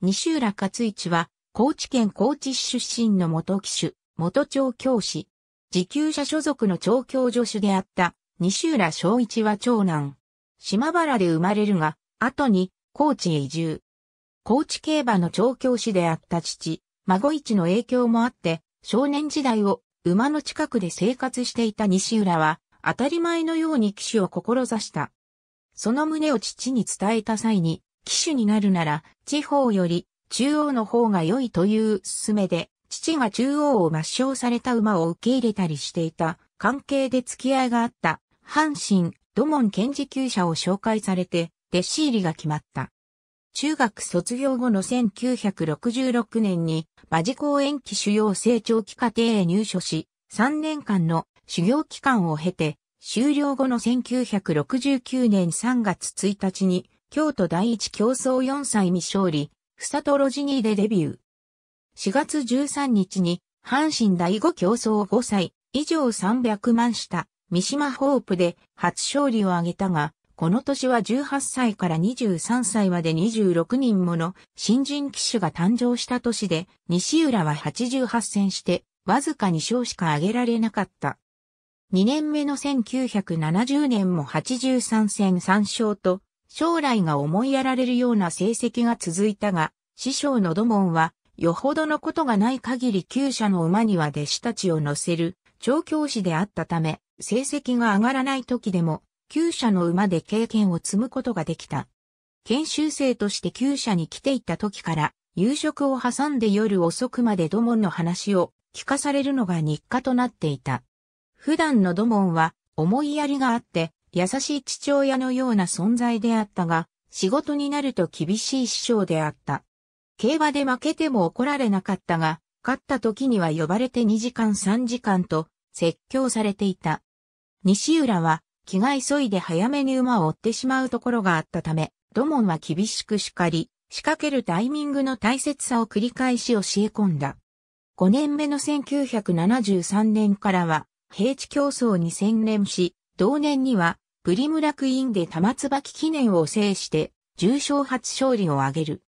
西浦勝一は、高知県高知市出身の元騎手、元調教師。自給者所属の調教助手であった西浦昭一は長男。島原で生まれるが、後に高知へ移住。高知競馬の調教師であった父、孫一の影響もあって、少年時代を馬の近くで生活していた西浦は、当たり前のように騎手を志した。その旨を父に伝えた際に、騎手になるなら、地方より中央の方が良いという勧めで、父が中央を抹消された馬を受け入れたりしていた関係で付き合いがあった阪神土門県事級者を紹介されて弟子入りが決まった。中学卒業後の1966年に馬事公園騎主要成長期課程へ入所し、3年間の修行期間を経て、終了後の1969年3月1日に京都第一競争4歳未勝利、ふさとロジニーでデビュー。4月13日に、阪神第五競争5歳、以上300万下、三島ホープで初勝利を挙げたが、この年は18歳から23歳まで26人もの新人騎手が誕生した年で、西浦は88戦して、わずか2勝しか挙げられなかった。2年目の1970年も83戦3勝と、将来が思いやられるような成績が続いたが、師匠の土門は、よほどのことがない限り旧車の馬には弟子たちを乗せる、調教師であったため、成績が上がらない時でも、旧車の馬で経験を積むことができた。研修生として旧車に来ていた時から、夕食を挟んで夜遅くまで土門の話を聞かされるのが日課となっていた。普段の土門は思いやりがあって、優しい父親のような存在であったが、仕事になると厳しい師匠であった。競馬で負けても怒られなかったが、勝った時には呼ばれて2時間3時間と説教されていた。西浦は気が急いで早めに馬を追ってしまうところがあったため、土門は厳しく叱り、仕掛けるタイミングの大切さを繰り返し教え込んだ。5年目の1973年からは、平地競争に専念し、同年にはプリムラクインで玉椿記念を制して、重賞初勝利を挙げる。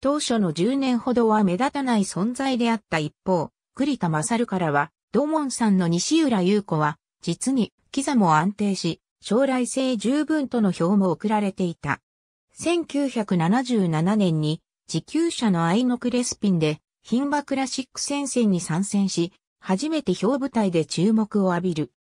当初の10年ほどは目立たない存在であった一方、栗田勝からは、土門さんの西浦優子は、実に、キザも安定し、将来性十分との票も送られていた。1977年に、自給者の愛のクレスピンで、牝馬クラシック戦線に参戦し、初めて表舞台で注目を浴びる。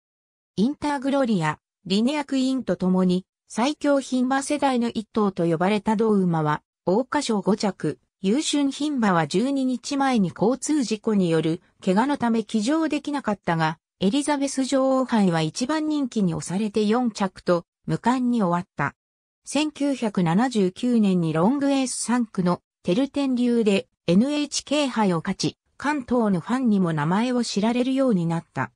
インターグロリア、リネアクイーンと共に、最強牝馬世代の一頭と呼ばれた同馬は、大花賞5着、優春牝馬は12日前に交通事故による、怪我のため騎乗できなかったが、エリザベス女王杯は一番人気に押されて4着と、無冠に終わった。1979年にロングエース3区のテルテン流で NHK 杯を勝ち、関東のファンにも名前を知られるようになった。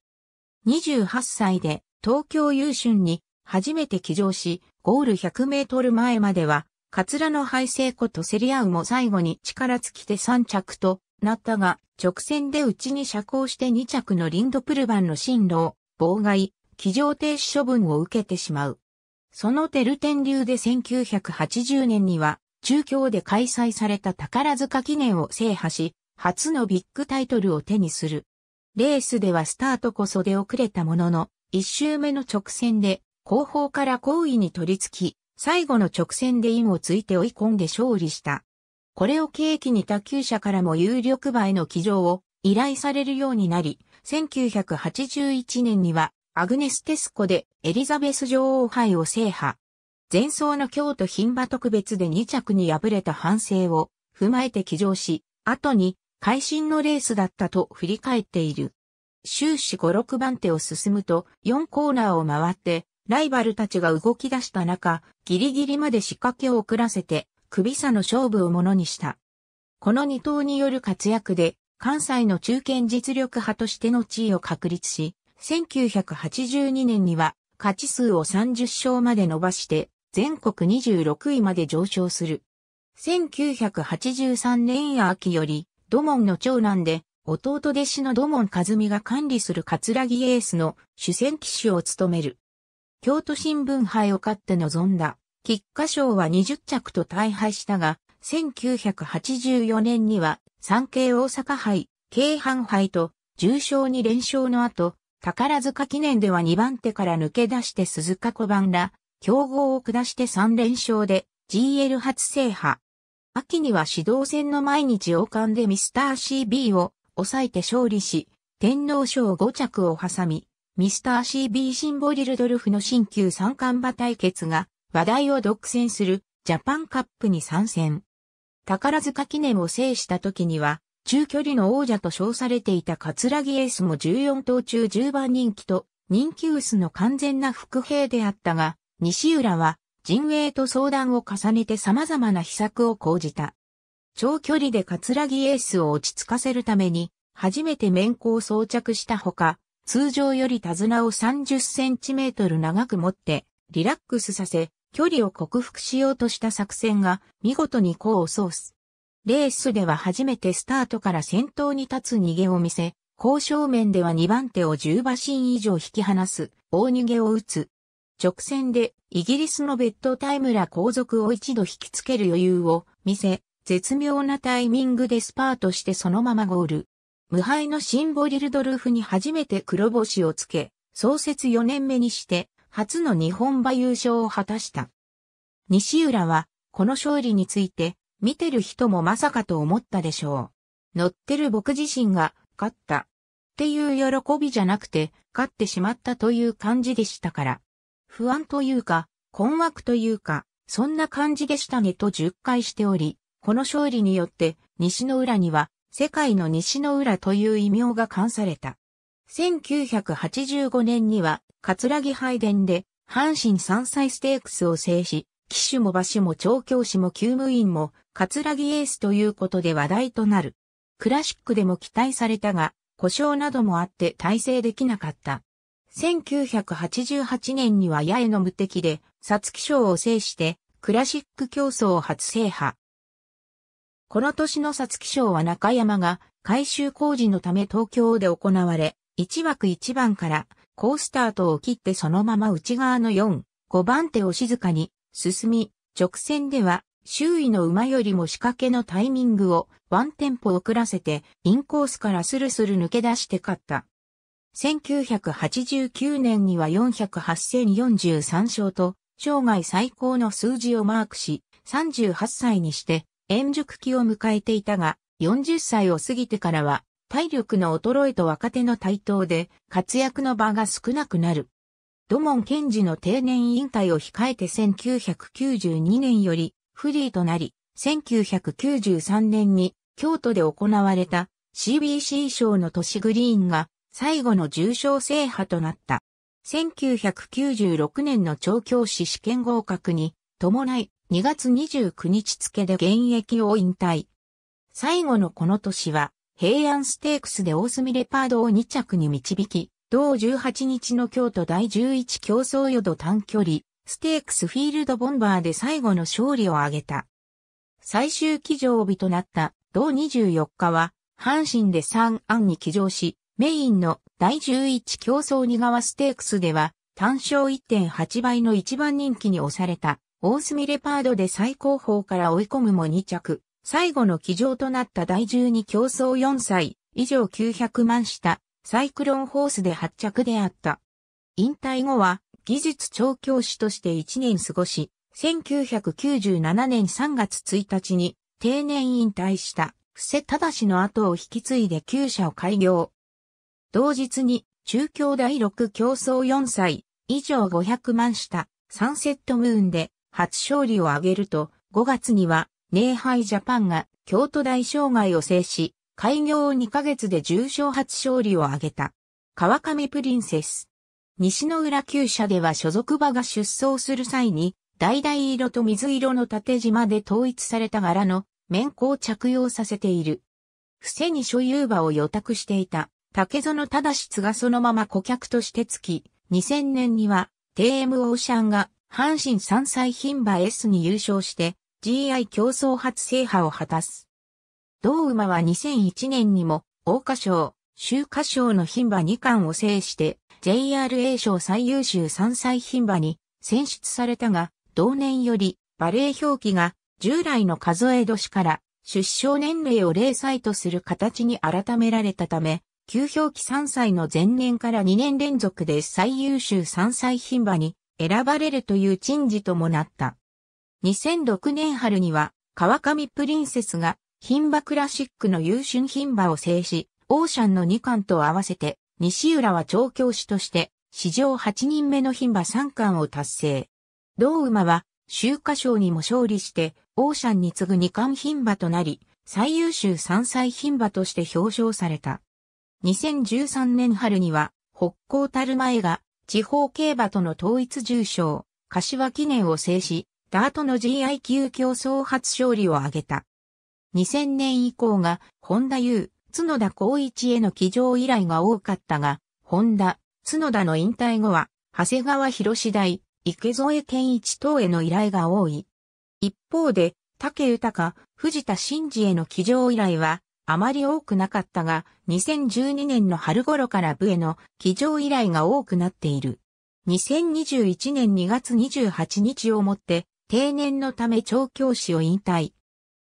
28歳で東京優春に初めて騎乗し、ゴール100メートル前までは、カツラの敗勢こと競り合うも最後に力尽きて3着となったが、直線で内に遮光して2着のリンドプルバンの進路を妨害、騎乗停止処分を受けてしまう。そのテルテン流で1980年には、中京で開催された宝塚記念を制覇し、初のビッグタイトルを手にする。レースではスタートこそ出遅れたものの、一周目の直線で、後方から後位に取り付き、最後の直線でインをついて追い込んで勝利した。これを契機に他球者からも有力馬への騎乗を依頼されるようになり、1981年には、アグネス・テスコでエリザベス女王杯を制覇。前走の京都牝馬特別で2着に敗れた反省を踏まえて騎乗し、後に会心のレースだったと振り返っている。終始5、6番手を進むと、4コーナーを回って、ライバルたちが動き出した中、ギリギリまで仕掛けを遅らせて、首差の勝負をものにした。この二頭による活躍で、関西の中堅実力派としての地位を確立し、1982年には勝ち数を30勝まで伸ばして、全国26位まで上昇する。1983年秋より、土門の長男で、弟弟子の土門和美が管理する桂木エースの主戦騎手を務める。京都新聞杯を勝って臨んだ、菊花賞は20着と大敗したが、1984年には、産経大阪杯、京阪杯と、重賞に連勝の後、宝塚記念では2番手から抜け出して鈴鹿小判ら、競合を下して3連勝で、GL 初制覇。秋には指導戦の毎日王冠でミスター CB を抑えて勝利し、天皇賞5着を挟み、ミスター CB シンボリルドルフの新旧三冠馬対決が話題を独占するジャパンカップに参戦。宝塚記念を制した時には、中距離の王者と称されていたラギエースも14頭中10番人気と、人気薄の完全な副兵であったが、西浦は、陣営と相談を重ねて様々な秘策を講じた。長距離でカツラギエースを落ち着かせるために、初めて面子を装着したほか、通常より手綱を30センチメートル長く持って、リラックスさせ、距離を克服しようとした作戦が、見事に功を奏す。レースでは初めてスタートから先頭に立つ逃げを見せ、交渉面では2番手を10馬身以上引き離す、大逃げを打つ。直線でイギリスのベッドタイムラ後続を一度引きつける余裕を見せ、絶妙なタイミングでスパートしてそのままゴール。無敗のシンボリルドルフに初めて黒星をつけ、創設4年目にして、初の日本馬優勝を果たした。西浦は、この勝利について、見てる人もまさかと思ったでしょう。乗ってる僕自身が、勝った。っていう喜びじゃなくて、勝ってしまったという感じでしたから。不安というか、困惑というか、そんな感じでしたねと10回しており、この勝利によって、西の浦には、世界の西の浦という異名が冠された。1985年には、葛城拝殿で、阪神山菜ステークスを制し、騎手も馬手も調教師も急務員も、葛城エースということで話題となる。クラシックでも期待されたが、故障などもあって体制できなかった。1988年には八重の無敵で、皐月賞を制して、クラシック競争を初制覇。この年の皐月賞は中山が改修工事のため東京で行われ、1枠1番からースタートを切ってそのまま内側の4、5番手を静かに進み、直線では周囲の馬よりも仕掛けのタイミングをワンテンポ遅らせてインコースからスルスル抜け出して勝った。1989年には408 0 43勝と生涯最高の数字をマークし、38歳にして円熟期を迎えていたが、40歳を過ぎてからは、体力の衰えと若手の台頭で、活躍の場が少なくなる。土門賢治の定年引退を控えて1992年より、フリーとなり、1993年に京都で行われた CBC 賞の都市グリーンが最後の重賞制覇となった。1996年の調教師試験合格に伴い2月29日付で現役を引退。最後のこの年は、平安ステークスで大隅レパードを2着に導き、同18日の京都第11競争予度短距離、ステークスフィールドボンバーで最後の勝利を挙げた。最終騎乗日となった同24日は、阪神で3案に騎乗し、メインの第11競争2側ステークスでは、単勝1.8倍の一番人気に押された、大隅レパードで最高峰から追い込むも2着、最後の騎乗となった第12競争4歳、以上900万下、サイクロンホースで8着であった。引退後は、技術調教師として1年過ごし、1997年3月1日に定年引退した布施しの後を引き継いで厩舎を開業。同日に中京第6競争4歳以上500万下、サンセットムーンで初勝利を挙げると、5月には、ネイハイジャパンが京都大障害を制し、開業2ヶ月で重賞初勝利を挙げた。川上プリンセス。西の浦厩舎では所属馬が出走する際に、橙色と水色の縦縞で統一された柄の面子を着用させている。伏せに所有馬を予託していた竹園忠がそのまま顧客としてつき、2000年には TM オーシャンが阪神三歳牝馬 S に優勝して GI 競争初制覇を果たす。同馬は2001年にも、桜花賞、秋華賞の牝馬2冠を制して、JRA 賞最優秀三歳牝馬に選出されたが、同年より、バレー表記が従来の数え年から出生年齢を0歳とする形に改められたため、旧表記3歳の前年から2年連続で最優秀3歳牝馬に選ばれるという珍事ともなった。2006年春には、川上プリンセスが、品馬クラシックの優秀品馬を制し、オーシャンの2冠と合わせて、西浦は調教師として、史上8人目の品馬3冠を達成。同馬は、秋華賞にも勝利して、オーシャンに次ぐ2冠品馬となり、最優秀3歳品馬として表彰された。2013年春には、北高樽前が地方競馬との統一重賞、柏記念を制し、ダートの GI 級競争初勝利を挙げた。2000年以降が、本田優、角田光一への騎乗依頼が多かったが、本田、角田の引退後は、長谷川博士大、池添健一等への依頼が多い。一方で、竹豊、藤田真嗣への騎乗依頼は、あまり多くなかったが、2012年の春頃から部への起乗依頼が多くなっている。2021年2月28日をもって、定年のため調教師を引退。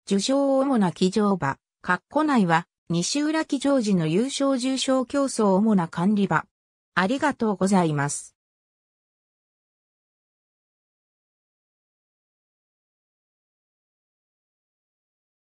受賞を主な起乗場、括弧内は、西浦起乗時の優勝重賞競争を主な管理場。ありがとうございます。